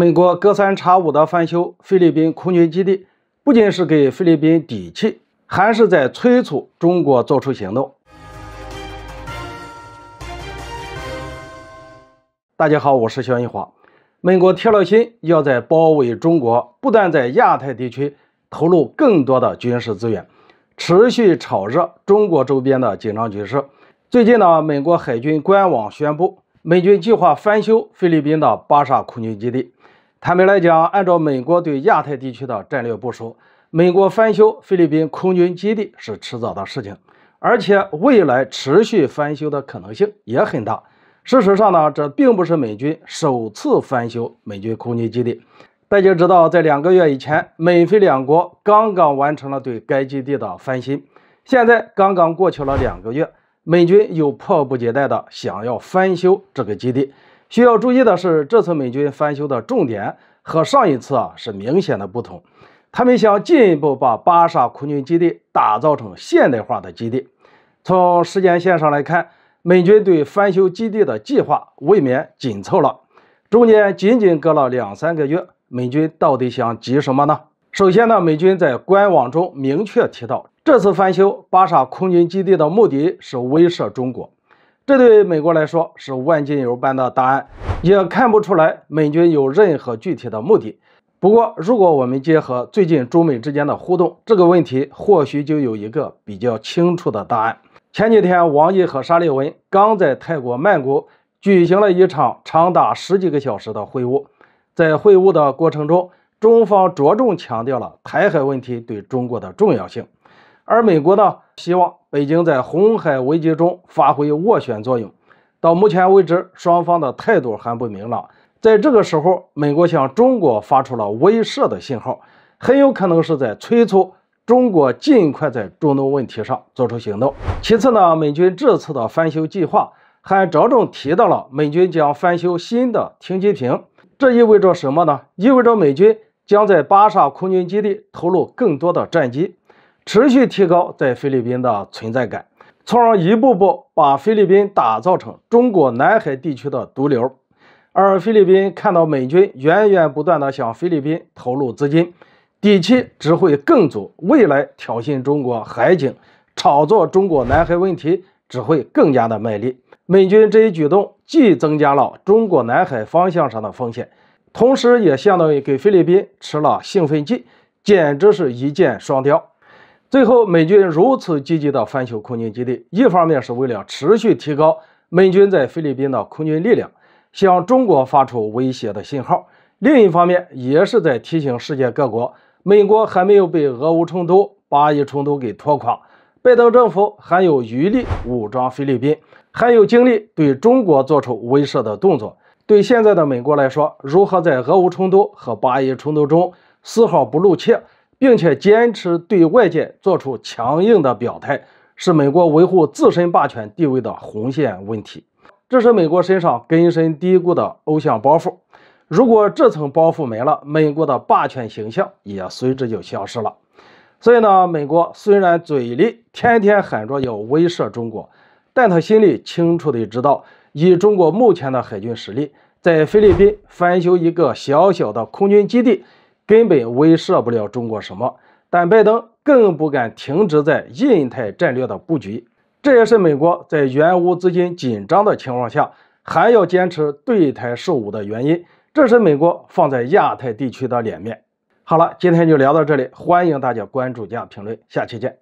美国隔三差五的翻修菲律宾空军基地，不仅是给菲律宾底气，还是在催促中国做出行动。大家好，我是肖一华。美国铁了心要在包围中国，不断在亚太地区投入更多的军事资源，持续炒热中国周边的紧张局势。最近呢，美国海军官网宣布，美军计划翻修菲律宾的巴沙空军基地。坦白来讲，按照美国对亚太地区的战略部署，美国翻修菲律宾空军基地是迟早的事情，而且未来持续翻修的可能性也很大。事实上呢，这并不是美军首次翻修美军空军基地。大家知道，在两个月以前，美菲两国刚刚完成了对该基地的翻新，现在刚刚过去了两个月，美军又迫不及待的想要翻修这个基地。需要注意的是，这次美军翻修的重点和上一次啊是明显的不同。他们想进一步把巴沙空军基地打造成现代化的基地。从时间线上来看，美军对翻修基地的计划未免紧凑了，中间仅仅隔了两三个月。美军到底想急什么呢？首先呢，美军在官网中明确提到，这次翻修巴沙空军基地的目的是威慑中国。这对美国来说是万金油般的答案，也看不出来美军有任何具体的目的。不过，如果我们结合最近中美之间的互动，这个问题或许就有一个比较清楚的答案。前几天，王毅和沙利文刚在泰国曼谷举行了一场长达十几个小时的会晤，在会晤的过程中，中方着重强调了台海问题对中国的重要性。而美国呢，希望北京在红海危机中发挥斡旋作用。到目前为止，双方的态度还不明朗。在这个时候，美国向中国发出了威慑的信号，很有可能是在催促中国尽快在中东问题上做出行动。其次呢，美军这次的翻修计划还着重提到了美军将翻修新的停机坪，这意味着什么呢？意味着美军将在巴萨空军基地投入更多的战机。持续提高在菲律宾的存在感，从而一步步把菲律宾打造成中国南海地区的毒瘤。而菲律宾看到美军源源不断的向菲律宾投入资金，底气只会更足，未来挑衅中国海警、炒作中国南海问题只会更加的卖力。美军这一举动既增加了中国南海方向上的风险，同时也相当于给菲律宾吃了兴奋剂，简直是一箭双雕。最后，美军如此积极的翻修空军基地，一方面是为了持续提高美军在菲律宾的空军力量，向中国发出威胁的信号；另一方面，也是在提醒世界各国，美国还没有被俄乌冲突、巴以冲突给拖垮，拜登政府还有余力武装菲律宾，还有精力对中国做出威慑的动作。对现在的美国来说，如何在俄乌冲突和巴以冲突中丝毫不露怯？并且坚持对外界做出强硬的表态，是美国维护自身霸权地位的红线问题。这是美国身上根深蒂固的偶像包袱。如果这层包袱没了，美国的霸权形象也随之就消失了。所以呢，美国虽然嘴里天天喊着要威慑中国，但他心里清楚地知道，以中国目前的海军实力，在菲律宾翻修一个小小的空军基地。根本威慑不了中国什么，但拜登更不敢停止在印太战略的布局，这也是美国在原乌资金紧张的情况下还要坚持对台售武的原因，这是美国放在亚太地区的脸面。好了，今天就聊到这里，欢迎大家关注加评论，下期见。